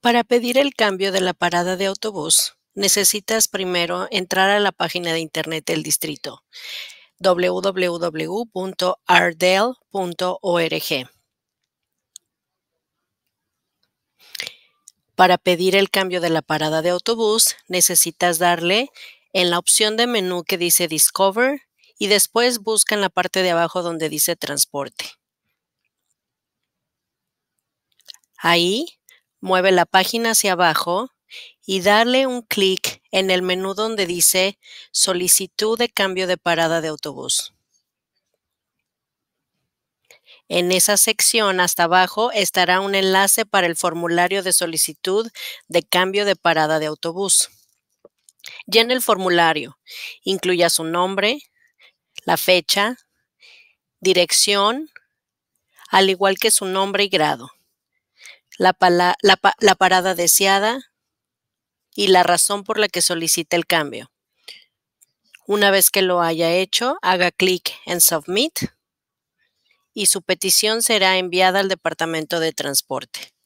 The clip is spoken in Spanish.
Para pedir el cambio de la parada de autobús, necesitas primero entrar a la página de internet del distrito www.ardell.org. Para pedir el cambio de la parada de autobús, necesitas darle en la opción de menú que dice Discover y después busca en la parte de abajo donde dice Transporte. Ahí mueve la página hacia abajo y darle un clic en el menú donde dice Solicitud de cambio de parada de autobús. En esa sección hasta abajo estará un enlace para el formulario de solicitud de cambio de parada de autobús. Llene el formulario. Incluya su nombre, la fecha, dirección, al igual que su nombre y grado la, parada deseada y la razón por la que solicita el cambio. Una vez que lo haya hecho, haga clic en Submit y su petición será enviada al Departamento de Transporte.